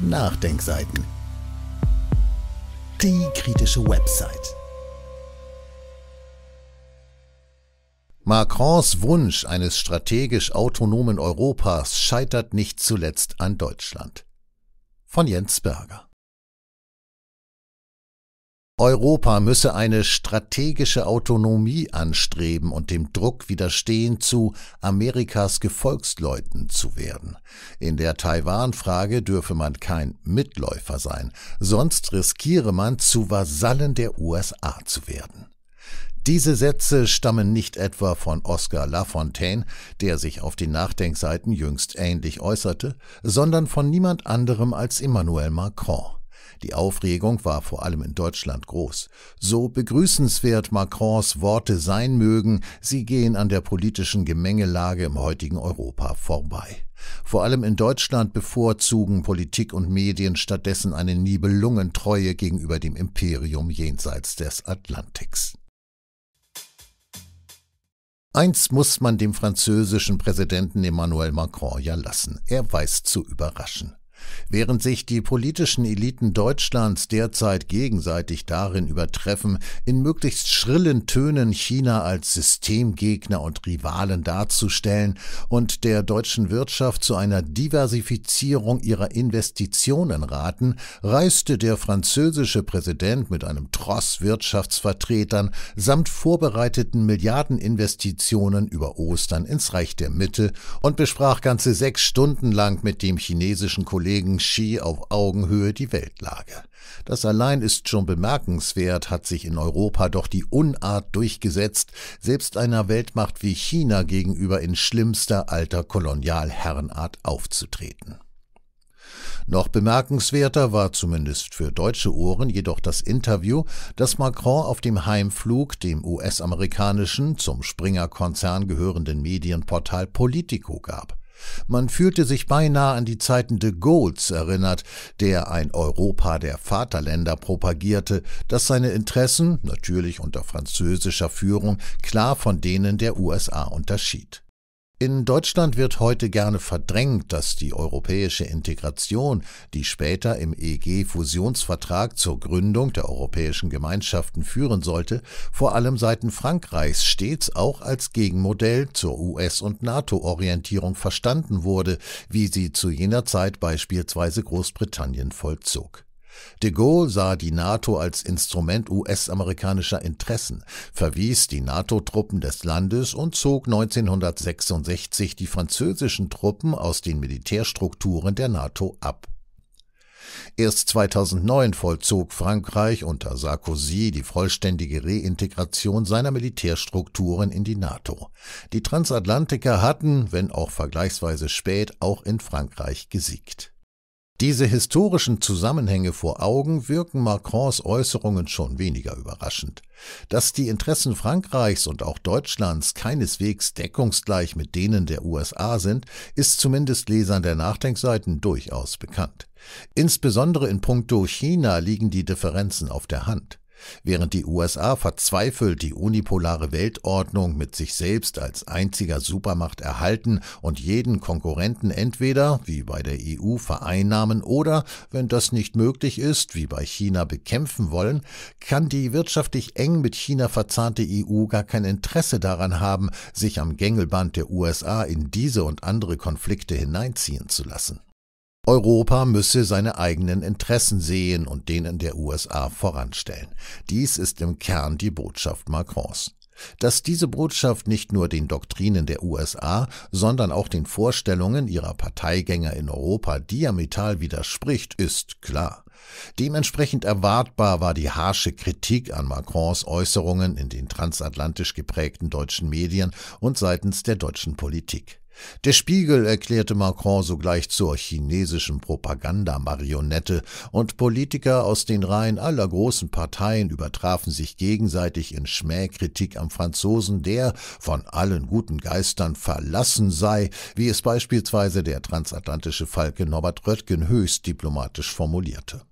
Nachdenkseiten. Die kritische Website. Macrons Wunsch eines strategisch autonomen Europas scheitert nicht zuletzt an Deutschland. Von Jens Berger. Europa müsse eine strategische Autonomie anstreben und dem Druck widerstehen, zu Amerikas Gefolgsleuten zu werden. In der Taiwan-Frage dürfe man kein Mitläufer sein, sonst riskiere man, zu Vasallen der USA zu werden. Diese Sätze stammen nicht etwa von Oscar Lafontaine, der sich auf den Nachdenkseiten jüngst ähnlich äußerte, sondern von niemand anderem als Emmanuel Macron. Die Aufregung war vor allem in Deutschland groß. So begrüßenswert Macrons Worte sein mögen, sie gehen an der politischen Gemengelage im heutigen Europa vorbei. Vor allem in Deutschland bevorzugen Politik und Medien stattdessen eine Nibelungentreue gegenüber dem Imperium jenseits des Atlantiks. Eins muss man dem französischen Präsidenten Emmanuel Macron ja lassen, er weiß zu überraschen. Während sich die politischen Eliten Deutschlands derzeit gegenseitig darin übertreffen, in möglichst schrillen Tönen China als Systemgegner und Rivalen darzustellen und der deutschen Wirtschaft zu einer Diversifizierung ihrer Investitionen raten, reiste der französische Präsident mit einem Tross Wirtschaftsvertretern samt vorbereiteten Milliardeninvestitionen über Ostern ins Reich der Mitte und besprach ganze sechs Stunden lang mit dem chinesischen Kollegen Kollegen Xi auf Augenhöhe die Weltlage. Das allein ist schon bemerkenswert, hat sich in Europa doch die Unart durchgesetzt, selbst einer Weltmacht wie China gegenüber in schlimmster alter Kolonialherrenart aufzutreten. Noch bemerkenswerter war zumindest für deutsche Ohren jedoch das Interview, das Macron auf dem Heimflug dem US-amerikanischen, zum Springer-Konzern gehörenden Medienportal Politico gab. Man fühlte sich beinahe an die Zeiten de Gaulles erinnert, der ein Europa der Vaterländer propagierte, das seine Interessen, natürlich unter französischer Führung, klar von denen der USA unterschied. In Deutschland wird heute gerne verdrängt, dass die europäische Integration, die später im EG-Fusionsvertrag zur Gründung der europäischen Gemeinschaften führen sollte, vor allem Seiten Frankreichs stets auch als Gegenmodell zur US- und NATO-Orientierung verstanden wurde, wie sie zu jener Zeit beispielsweise Großbritannien vollzog. De Gaulle sah die NATO als Instrument US-amerikanischer Interessen, verwies die NATO-Truppen des Landes und zog 1966 die französischen Truppen aus den Militärstrukturen der NATO ab. Erst 2009 vollzog Frankreich unter Sarkozy die vollständige Reintegration seiner Militärstrukturen in die NATO. Die Transatlantiker hatten, wenn auch vergleichsweise spät, auch in Frankreich gesiegt diese historischen Zusammenhänge vor Augen wirken Macrons Äußerungen schon weniger überraschend. Dass die Interessen Frankreichs und auch Deutschlands keineswegs deckungsgleich mit denen der USA sind, ist zumindest Lesern der Nachdenkseiten durchaus bekannt. Insbesondere in puncto China liegen die Differenzen auf der Hand. Während die USA verzweifelt die unipolare Weltordnung mit sich selbst als einziger Supermacht erhalten und jeden Konkurrenten entweder, wie bei der EU, vereinnahmen oder, wenn das nicht möglich ist, wie bei China bekämpfen wollen, kann die wirtschaftlich eng mit China verzahnte EU gar kein Interesse daran haben, sich am Gängelband der USA in diese und andere Konflikte hineinziehen zu lassen. Europa müsse seine eigenen Interessen sehen und denen der USA voranstellen. Dies ist im Kern die Botschaft Macrons. Dass diese Botschaft nicht nur den Doktrinen der USA, sondern auch den Vorstellungen ihrer Parteigänger in Europa diametral widerspricht, ist klar. Dementsprechend erwartbar war die harsche Kritik an Macrons Äußerungen in den transatlantisch geprägten deutschen Medien und seitens der deutschen Politik. Der Spiegel erklärte Macron sogleich zur chinesischen Propagandamarionette, und Politiker aus den Reihen aller großen Parteien übertrafen sich gegenseitig in Schmähkritik am Franzosen, der von allen guten Geistern verlassen sei, wie es beispielsweise der transatlantische Falke Norbert Röttgen höchst diplomatisch formulierte.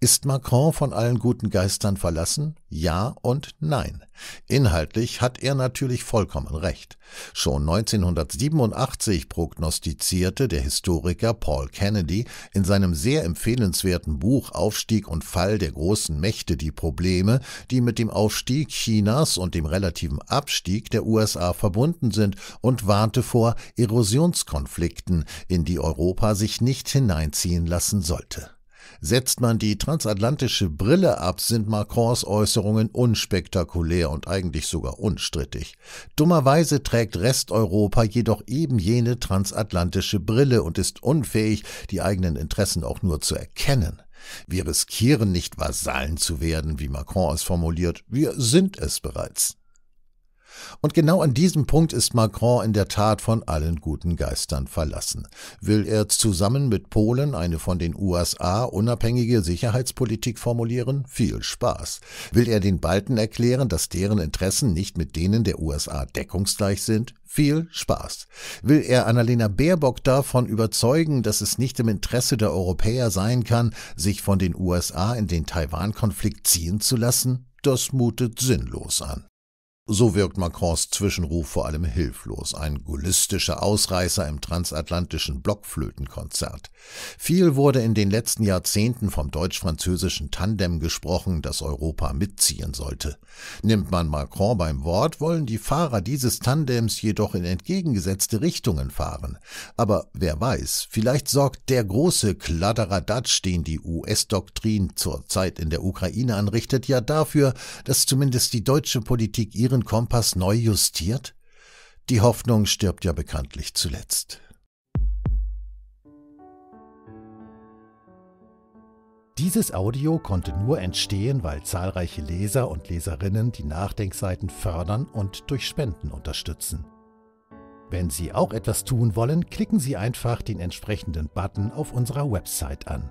Ist Macron von allen guten Geistern verlassen? Ja und nein. Inhaltlich hat er natürlich vollkommen recht. Schon 1987 prognostizierte der Historiker Paul Kennedy in seinem sehr empfehlenswerten Buch Aufstieg und Fall der großen Mächte die Probleme, die mit dem Aufstieg Chinas und dem relativen Abstieg der USA verbunden sind und warnte vor Erosionskonflikten, in die Europa sich nicht hineinziehen lassen sollte. Setzt man die transatlantische Brille ab, sind Macrons Äußerungen unspektakulär und eigentlich sogar unstrittig. Dummerweise trägt Resteuropa jedoch eben jene transatlantische Brille und ist unfähig, die eigenen Interessen auch nur zu erkennen. Wir riskieren nicht Vasallen zu werden, wie Macron es formuliert, wir sind es bereits. Und genau an diesem Punkt ist Macron in der Tat von allen guten Geistern verlassen. Will er zusammen mit Polen eine von den USA unabhängige Sicherheitspolitik formulieren? Viel Spaß. Will er den Balten erklären, dass deren Interessen nicht mit denen der USA deckungsgleich sind? Viel Spaß. Will er Annalena Baerbock davon überzeugen, dass es nicht im Interesse der Europäer sein kann, sich von den USA in den Taiwan-Konflikt ziehen zu lassen? Das mutet sinnlos an. So wirkt Macrons Zwischenruf vor allem hilflos, ein gullistischer Ausreißer im transatlantischen Blockflötenkonzert. Viel wurde in den letzten Jahrzehnten vom deutsch-französischen Tandem gesprochen, das Europa mitziehen sollte. Nimmt man Macron beim Wort, wollen die Fahrer dieses Tandems jedoch in entgegengesetzte Richtungen fahren. Aber wer weiß, vielleicht sorgt der große Kladderadatsch, den die US-Doktrin zurzeit in der Ukraine anrichtet, ja dafür, dass zumindest die deutsche Politik ihre ihren Kompass neu justiert? Die Hoffnung stirbt ja bekanntlich zuletzt. Dieses Audio konnte nur entstehen, weil zahlreiche Leser und Leserinnen die Nachdenkseiten fördern und durch Spenden unterstützen. Wenn Sie auch etwas tun wollen, klicken Sie einfach den entsprechenden Button auf unserer Website an.